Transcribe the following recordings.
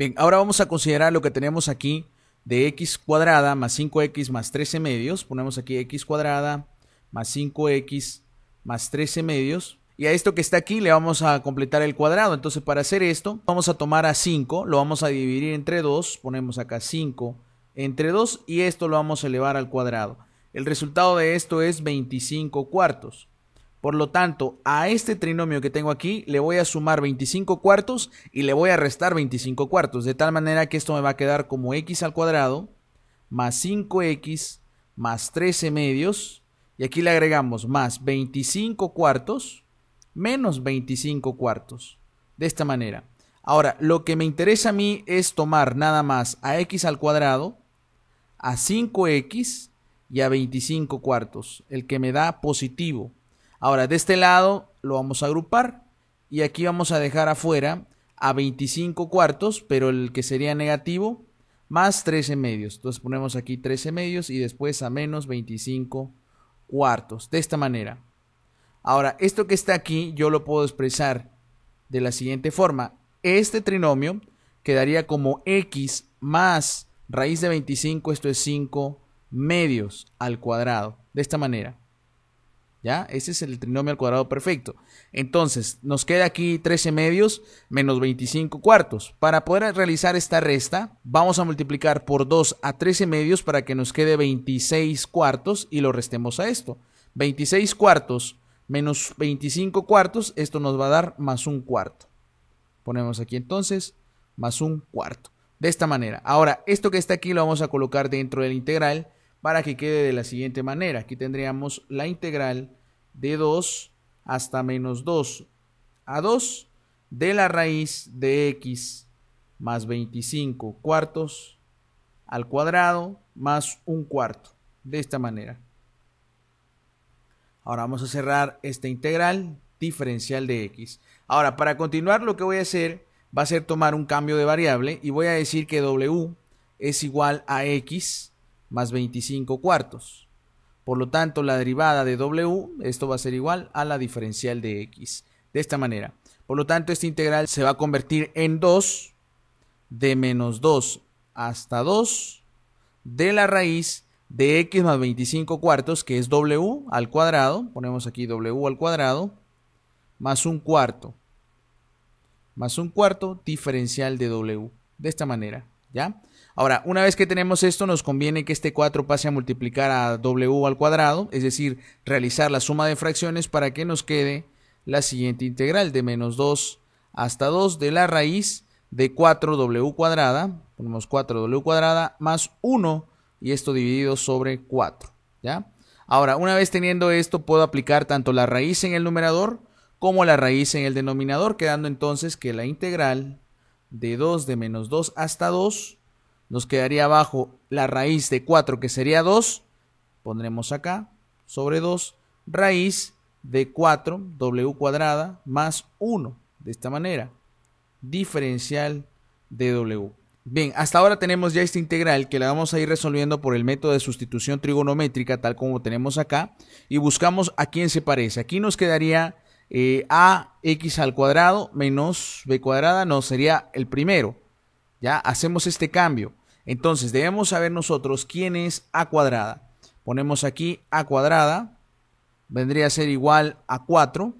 Bien, ahora vamos a considerar lo que tenemos aquí de x cuadrada más 5x más 13 medios. Ponemos aquí x cuadrada más 5x más 13 medios. Y a esto que está aquí le vamos a completar el cuadrado. Entonces para hacer esto vamos a tomar a 5, lo vamos a dividir entre 2. Ponemos acá 5 entre 2 y esto lo vamos a elevar al cuadrado. El resultado de esto es 25 cuartos. Por lo tanto, a este trinomio que tengo aquí le voy a sumar 25 cuartos y le voy a restar 25 cuartos. De tal manera que esto me va a quedar como x al cuadrado más 5x más 13 medios. Y aquí le agregamos más 25 cuartos menos 25 cuartos. De esta manera. Ahora, lo que me interesa a mí es tomar nada más a x al cuadrado, a 5x y a 25 cuartos. El que me da positivo. Ahora, de este lado lo vamos a agrupar y aquí vamos a dejar afuera a 25 cuartos, pero el que sería negativo, más 13 medios. Entonces ponemos aquí 13 medios y después a menos 25 cuartos, de esta manera. Ahora, esto que está aquí yo lo puedo expresar de la siguiente forma. Este trinomio quedaría como x más raíz de 25, esto es 5 medios al cuadrado, de esta manera. ¿Ya? Ese es el trinomio al cuadrado perfecto. Entonces, nos queda aquí 13 medios menos 25 cuartos. Para poder realizar esta resta, vamos a multiplicar por 2 a 13 medios para que nos quede 26 cuartos y lo restemos a esto. 26 cuartos menos 25 cuartos, esto nos va a dar más un cuarto. Ponemos aquí entonces más un cuarto. De esta manera. Ahora, esto que está aquí lo vamos a colocar dentro del integral para que quede de la siguiente manera. Aquí tendríamos la integral de 2 hasta menos 2 a 2 de la raíz de x más 25 cuartos al cuadrado más un cuarto. De esta manera. Ahora vamos a cerrar esta integral diferencial de x. Ahora, para continuar, lo que voy a hacer va a ser tomar un cambio de variable y voy a decir que w es igual a x más 25 cuartos. Por lo tanto, la derivada de W, esto va a ser igual a la diferencial de X. De esta manera. Por lo tanto, esta integral se va a convertir en 2 de menos 2 hasta 2 de la raíz de x más 25 cuartos, que es w al cuadrado, ponemos aquí w al cuadrado, más un cuarto, más un cuarto diferencial de w, de esta manera, ¿ya? Ahora, una vez que tenemos esto, nos conviene que este 4 pase a multiplicar a w al cuadrado, es decir, realizar la suma de fracciones para que nos quede la siguiente integral de menos 2 hasta 2 de la raíz de 4w cuadrada, ponemos 4w cuadrada más 1 y esto dividido sobre 4, ¿ya? Ahora, una vez teniendo esto, puedo aplicar tanto la raíz en el numerador como la raíz en el denominador, quedando entonces que la integral de 2 de menos 2 hasta 2 nos quedaría abajo la raíz de 4 que sería 2, pondremos acá sobre 2, raíz de 4, w cuadrada, más 1, de esta manera, diferencial de w. Bien, hasta ahora tenemos ya esta integral que la vamos a ir resolviendo por el método de sustitución trigonométrica, tal como tenemos acá, y buscamos a quién se parece. Aquí nos quedaría eh, a ax al cuadrado menos b cuadrada, no, sería el primero. Ya hacemos este cambio entonces, debemos saber nosotros quién es a cuadrada. Ponemos aquí a cuadrada, vendría a ser igual a 4.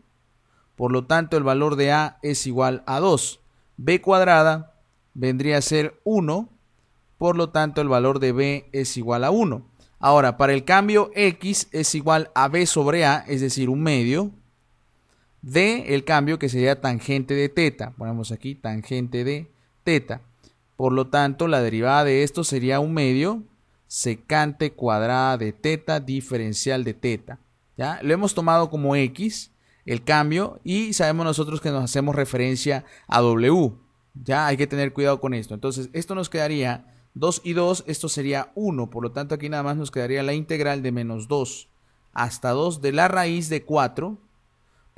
Por lo tanto, el valor de a es igual a 2. b cuadrada vendría a ser 1. Por lo tanto, el valor de b es igual a 1. Ahora, para el cambio x es igual a b sobre a, es decir, un medio, de el cambio que sería tangente de teta. Ponemos aquí tangente de teta. Por lo tanto, la derivada de esto sería un medio secante cuadrada de teta diferencial de teta. ¿ya? Lo hemos tomado como x, el cambio, y sabemos nosotros que nos hacemos referencia a w. Ya hay que tener cuidado con esto. Entonces, esto nos quedaría 2 y 2, esto sería 1. Por lo tanto, aquí nada más nos quedaría la integral de menos 2 hasta 2 de la raíz de 4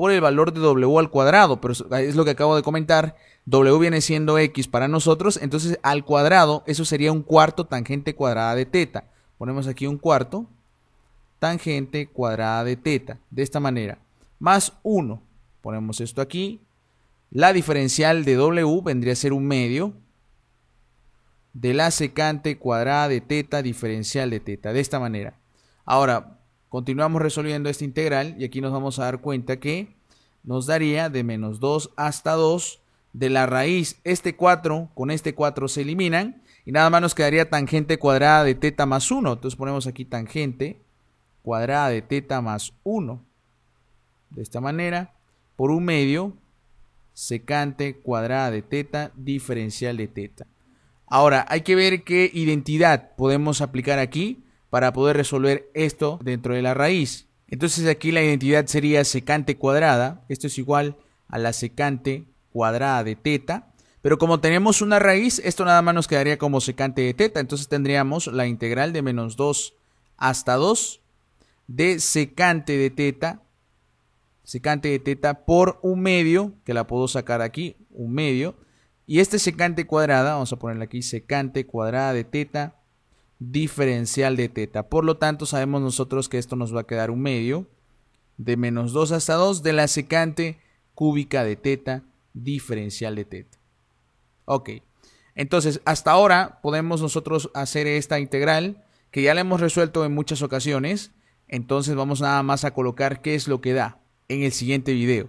por el valor de w al cuadrado, pero es lo que acabo de comentar, w viene siendo x para nosotros, entonces al cuadrado eso sería un cuarto tangente cuadrada de teta. Ponemos aquí un cuarto tangente cuadrada de teta, de esta manera, más 1, ponemos esto aquí, la diferencial de w vendría a ser un medio de la secante cuadrada de teta diferencial de teta, de esta manera. Ahora, Continuamos resolviendo esta integral y aquí nos vamos a dar cuenta que nos daría de menos 2 hasta 2 de la raíz. Este 4 con este 4 se eliminan y nada más nos quedaría tangente cuadrada de teta más 1. Entonces ponemos aquí tangente cuadrada de teta más 1. De esta manera, por un medio, secante cuadrada de teta, diferencial de teta. Ahora, hay que ver qué identidad podemos aplicar aquí para poder resolver esto dentro de la raíz. Entonces aquí la identidad sería secante cuadrada, esto es igual a la secante cuadrada de teta, pero como tenemos una raíz, esto nada más nos quedaría como secante de teta, entonces tendríamos la integral de menos 2 hasta 2 de secante de teta, secante de teta por un medio, que la puedo sacar aquí, un medio, y este secante cuadrada, vamos a ponerle aquí, secante cuadrada de teta diferencial de teta. Por lo tanto, sabemos nosotros que esto nos va a quedar un medio de menos 2 hasta 2 de la secante cúbica de teta diferencial de teta. Ok, entonces hasta ahora podemos nosotros hacer esta integral que ya la hemos resuelto en muchas ocasiones. Entonces vamos nada más a colocar qué es lo que da en el siguiente video.